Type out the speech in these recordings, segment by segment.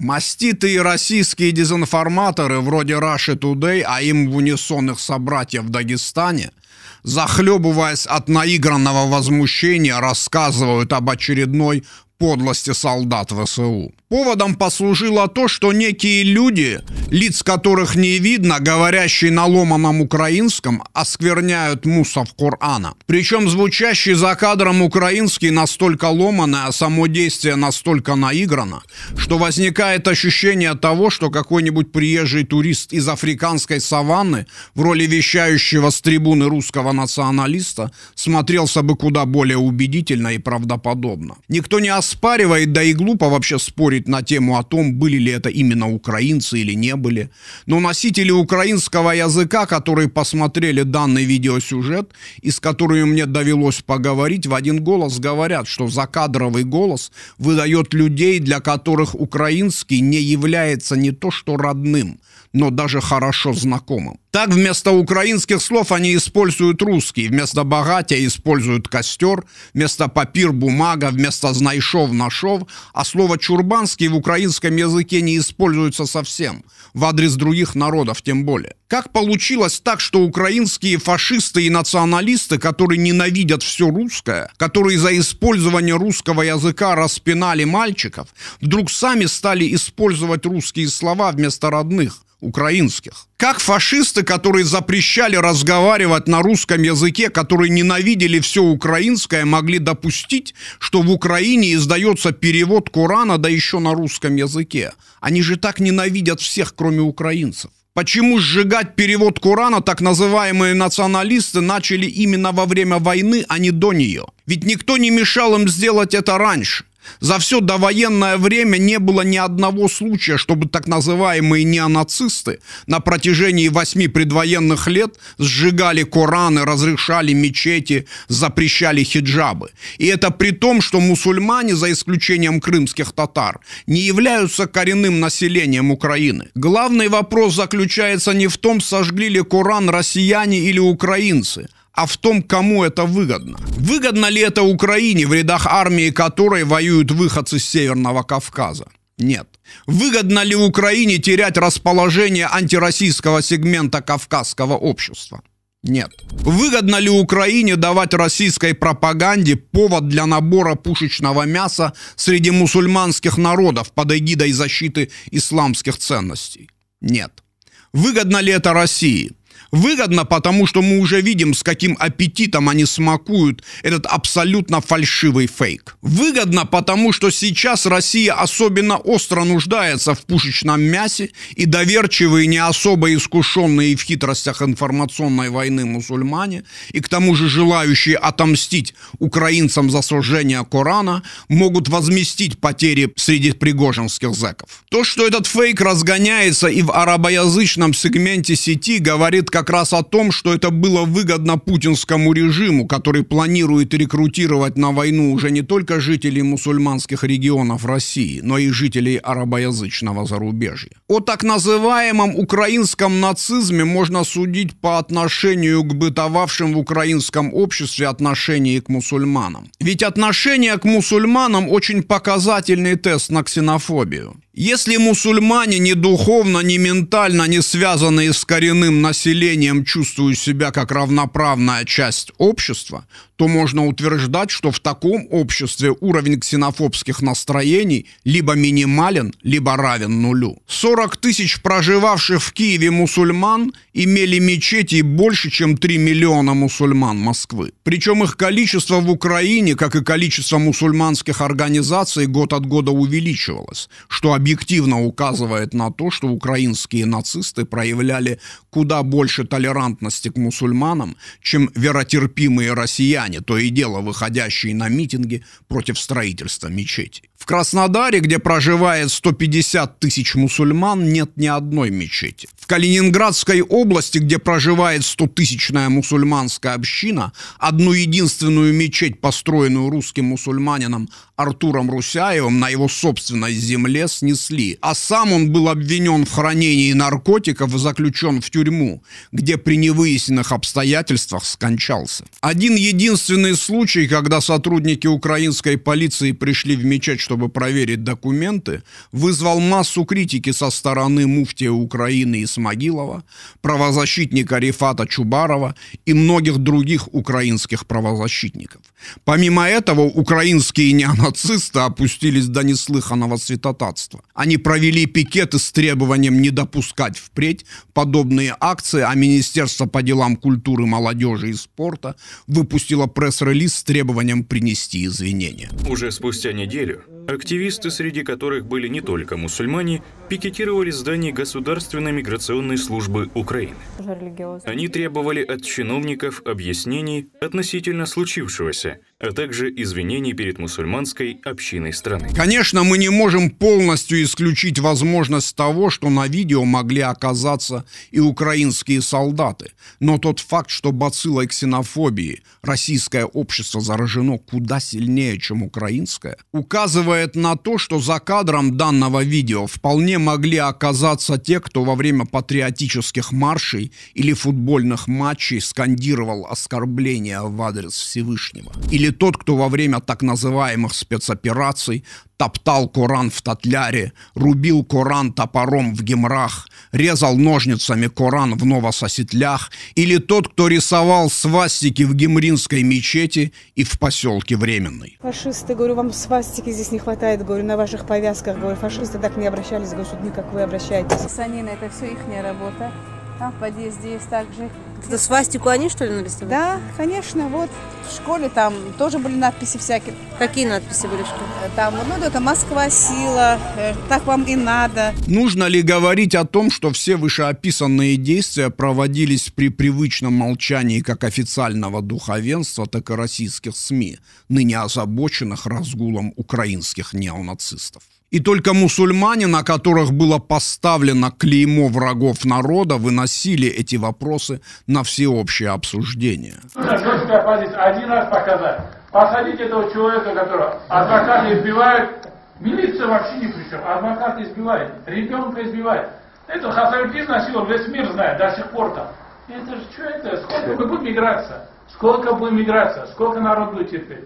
Маститые российские дезинформаторы вроде Russia Today, а им в унисон их собратья в Дагестане, захлебываясь от наигранного возмущения, рассказывают об очередной подлости солдат ВСУ. Поводом послужило то, что некие люди, лиц которых не видно, говорящие на ломаном украинском, оскверняют мусов Корана. Причем звучащий за кадром украинский настолько ломано, а само действие настолько наиграно, что возникает ощущение того, что какой-нибудь приезжий турист из африканской саванны в роли вещающего с трибуны русского националиста смотрелся бы куда более убедительно и правдоподобно. Никто не оспаривает, да и глупо вообще спорить спорить на тему о том, были ли это именно украинцы или не были. Но носители украинского языка, которые посмотрели данный видеосюжет и с которыми мне довелось поговорить, в один голос говорят, что закадровый голос выдает людей, для которых украинский не является не то что родным, но даже хорошо знакомым. Так вместо украинских слов они используют русские, вместо богатя используют костер, вместо папир бумага, вместо знайшов нашов, а слово чурбанский в украинском языке не используется совсем, в адрес других народов тем более. Как получилось так, что украинские фашисты и националисты, которые ненавидят все русское, которые за использование русского языка распинали мальчиков, вдруг сами стали использовать русские слова вместо родных – украинских. Как фашисты, которые запрещали разговаривать на русском языке, которые ненавидели все украинское, могли допустить, что в Украине издается перевод Корана, да еще на русском языке? Они же так ненавидят всех, кроме украинцев. Почему сжигать перевод Корана так называемые националисты начали именно во время войны, а не до нее? Ведь никто не мешал им сделать это раньше. За все довоенное время не было ни одного случая, чтобы так называемые неонацисты на протяжении восьми предвоенных лет сжигали Кораны, разрешали мечети, запрещали хиджабы. И это при том, что мусульмане, за исключением крымских татар, не являются коренным населением Украины. Главный вопрос заключается не в том, сожгли ли Коран россияне или украинцы – а в том, кому это выгодно. Выгодно ли это Украине, в рядах армии которой воюют выходцы с Северного Кавказа? Нет. Выгодно ли Украине терять расположение антироссийского сегмента кавказского общества? Нет. Выгодно ли Украине давать российской пропаганде повод для набора пушечного мяса среди мусульманских народов под эгидой защиты исламских ценностей? Нет. Выгодно ли это России? выгодно, потому что мы уже видим, с каким аппетитом они смакуют этот абсолютно фальшивый фейк. Выгодно, потому что сейчас Россия особенно остро нуждается в пушечном мясе, и доверчивые, не особо искушенные в хитростях информационной войны мусульмане, и к тому же желающие отомстить украинцам за сожжение Корана, могут возместить потери среди пригожинских зэков. То, что этот фейк разгоняется и в арабоязычном сегменте сети, говорит как как раз о том, что это было выгодно путинскому режиму, который планирует рекрутировать на войну уже не только жителей мусульманских регионов России, но и жителей арабоязычного зарубежья. О так называемом украинском нацизме можно судить по отношению к бытовавшим в украинском обществе отношении к мусульманам. Ведь отношение к мусульманам очень показательный тест на ксенофобию. Если мусульмане ни духовно, ни ментально не связанные с коренным населением чувствуют себя как равноправная часть общества, то можно утверждать, что в таком обществе уровень ксенофобских настроений либо минимален, либо равен нулю. 40 тысяч проживавших в Киеве мусульман имели мечети больше, чем 3 миллиона мусульман Москвы. Причем их количество в Украине, как и количество мусульманских организаций, год от года увеличивалось, что объективно указывает на то, что украинские нацисты проявляли куда больше толерантности к мусульманам, чем веротерпимые россияне, то и дело выходящие на митинги против строительства мечети. В Краснодаре, где проживает 150 тысяч мусульман, нет ни одной мечети. В Калининградской области, где проживает 100-тысячная мусульманская община, одну единственную мечеть, построенную русским мусульманином Артуром Русяевым на его собственной земле, снесли. А сам он был обвинен в хранении наркотиков и заключен в тюрьму, где при невыясненных обстоятельствах скончался. Один единственный случай, когда сотрудники украинской полиции пришли в мечеть, чтобы проверить документы, вызвал массу критики со стороны муфтия Украины Исмагилова, правозащитника Рифата Чубарова и многих других украинских правозащитников. Помимо этого, украинские неонацисты опустились до неслыханного святотатства. Они провели пикеты с требованием не допускать впредь подобные акции, а Министерство по делам культуры, молодежи и спорта выпустило пресс-релиз с требованием принести извинения. Уже спустя неделю Активисты, среди которых были не только мусульмане, пикетировали здание Государственной миграционной службы Украины. Они требовали от чиновников объяснений относительно случившегося – а также извинений перед мусульманской общиной страны. Конечно, мы не можем полностью исключить возможность того, что на видео могли оказаться и украинские солдаты. Но тот факт, что бациллой ксенофобии российское общество заражено куда сильнее, чем украинское, указывает на то, что за кадром данного видео вполне могли оказаться те, кто во время патриотических маршей или футбольных матчей скандировал оскорбления в адрес Всевышнего. Или или тот, кто во время так называемых спецопераций топтал Коран в Татляре, рубил Коран топором в Гемрах, резал ножницами Коран в Новососетлях, или тот, кто рисовал свастики в Гемринской мечети и в поселке Временной. Фашисты, говорю, вам свастики здесь не хватает, говорю, на ваших повязках, говорю, фашисты так не обращались, говорю, как вы обращаетесь. Санина, это все их работа. Там в подъезде есть также. Это свастику они, что ли, нарисовали? Да, конечно, вот в школе там тоже были надписи всякие. Какие надписи были в школе? Э, там, ну, это «Москва сила», э, «Так вам и надо». Нужно ли говорить о том, что все вышеописанные действия проводились при привычном молчании как официального духовенства, так и российских СМИ, ныне озабоченных разгулом украинских неонацистов? И только мусульмане, на которых было поставлено клеймо врагов народа, выносили эти вопросы на всеобщее обсуждение. Один раз показать. Посадить этого человека, которого адвокаты избивают. Милиция вообще не при чем. Адвокаты избивают. Ребенка избивают. Это Хасавюдин насиловал, весь мир знает до сих пор там. Это же что это? Сколько мы миграция? Сколько будем миграция? Сколько народ будет терпеть?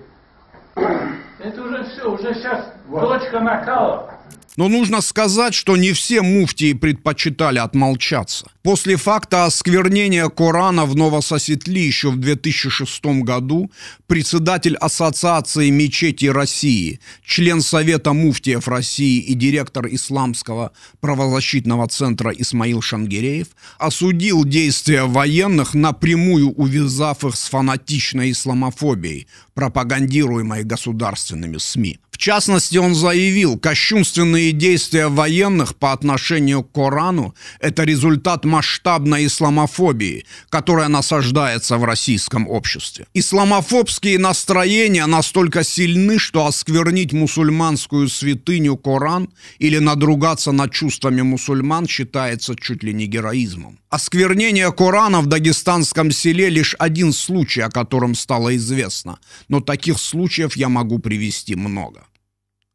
Это уже все, уже сейчас вот. точка накала. Но нужно сказать, что не все муфтии предпочитали отмолчаться. После факта осквернения Корана в Новососетли еще в 2006 году председатель Ассоциации мечетей России, член Совета муфтиев России и директор Исламского правозащитного центра Исмаил Шангиреев осудил действия военных, напрямую увязав их с фанатичной исламофобией, пропагандируемой государственными СМИ частности, он заявил, кощунственные действия военных по отношению к Корану – это результат масштабной исламофобии, которая насаждается в российском обществе. Исламофобские настроения настолько сильны, что осквернить мусульманскую святыню Коран или надругаться над чувствами мусульман считается чуть ли не героизмом. Осквернение Корана в дагестанском селе лишь один случай, о котором стало известно, но таких случаев я могу привести много.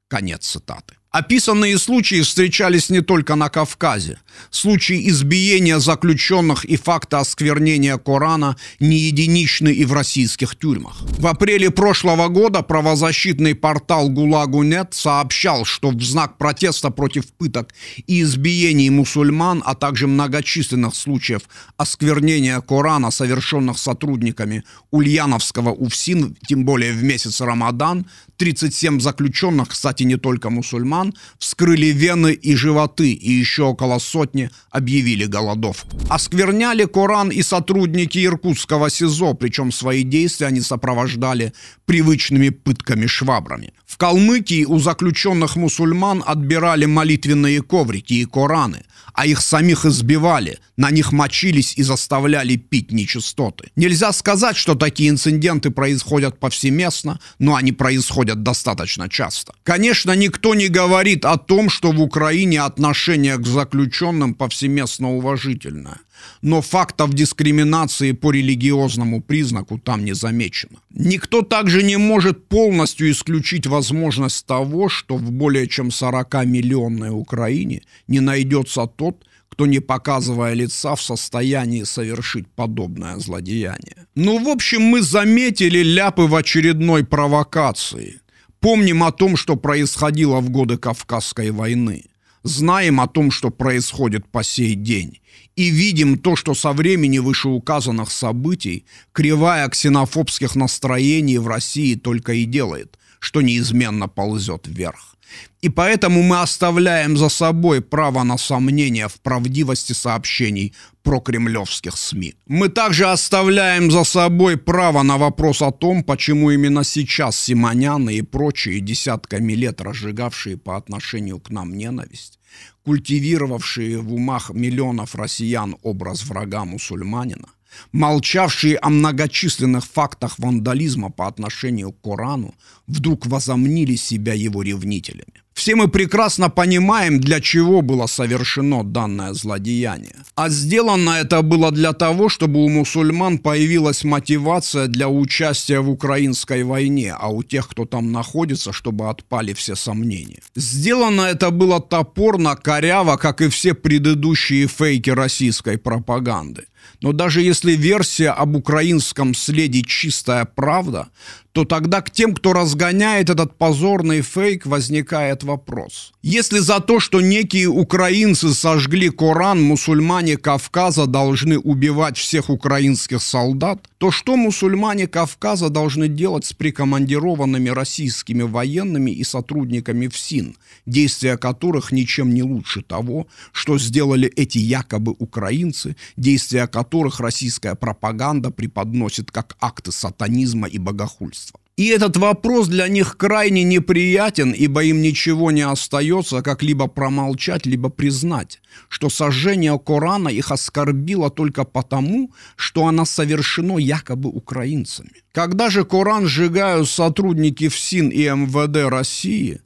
Конец цитаты. Описанные случаи встречались не только на Кавказе. Случаи избиения заключенных и факта осквернения Корана не единичны и в российских тюрьмах. В апреле прошлого года правозащитный портал «ГУЛАГу.нет» сообщал, что в знак протеста против пыток и избиений мусульман, а также многочисленных случаев осквернения Корана, совершенных сотрудниками Ульяновского УФСИН, тем более в месяц Рамадан, 37 заключенных, кстати, не только мусульман, вскрыли вены и животы, и еще около сотни объявили голодовку. Оскверняли Коран и сотрудники иркутского СИЗО, причем свои действия они сопровождали привычными пытками-швабрами. В Калмыкии у заключенных мусульман отбирали молитвенные коврики и Кораны а их самих избивали, на них мочились и заставляли пить нечистоты. Нельзя сказать, что такие инциденты происходят повсеместно, но они происходят достаточно часто. Конечно, никто не говорит о том, что в Украине отношение к заключенным повсеместно уважительное но фактов дискриминации по религиозному признаку там не замечено. Никто также не может полностью исключить возможность того, что в более чем 40-миллионной Украине не найдется тот, кто, не показывая лица, в состоянии совершить подобное злодеяние. Ну, в общем, мы заметили ляпы в очередной провокации. Помним о том, что происходило в годы Кавказской войны. Знаем о том, что происходит по сей день и видим то, что со времени вышеуказанных событий кривая ксенофобских настроений в России только и делает, что неизменно ползет вверх. И поэтому мы оставляем за собой право на сомнение в правдивости сообщений про кремлевских СМИ. Мы также оставляем за собой право на вопрос о том, почему именно сейчас Симоняны и прочие десятками лет разжигавшие по отношению к нам ненависть, культивировавшие в умах миллионов россиян образ врага мусульманина, молчавшие о многочисленных фактах вандализма по отношению к Корану, вдруг возомнили себя его ревнителями. Все мы прекрасно понимаем, для чего было совершено данное злодеяние. А сделано это было для того, чтобы у мусульман появилась мотивация для участия в украинской войне, а у тех, кто там находится, чтобы отпали все сомнения. Сделано это было топорно, коряво, как и все предыдущие фейки российской пропаганды. Но даже если версия об украинском следе чистая правда, то тогда к тем, кто разгоняет этот позорный фейк, возникает вопрос. Если за то, что некие украинцы сожгли Коран, мусульмане Кавказа должны убивать всех украинских солдат, то что мусульмане Кавказа должны делать с прикомандированными российскими военными и сотрудниками ФСИН, действия которых ничем не лучше того, что сделали эти якобы украинцы, действия которых которых российская пропаганда преподносит как акты сатанизма и богохульства. И этот вопрос для них крайне неприятен, ибо им ничего не остается, как либо промолчать, либо признать, что сожжение Корана их оскорбило только потому, что оно совершено якобы украинцами. Когда же Коран сжигают сотрудники ФСИН и МВД России,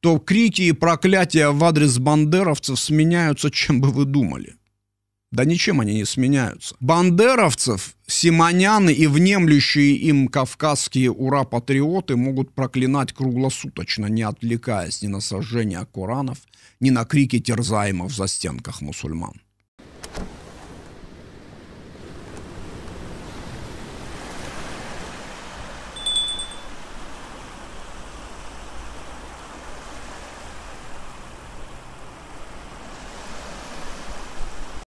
то крики и проклятия в адрес бандеровцев сменяются, чем бы вы думали – да ничем они не сменяются. Бандеровцев, симоняны и внемлющие им кавказские ура-патриоты могут проклинать круглосуточно, не отвлекаясь ни на сожжение Коранов, ни на крики терзаемых в застенках мусульман.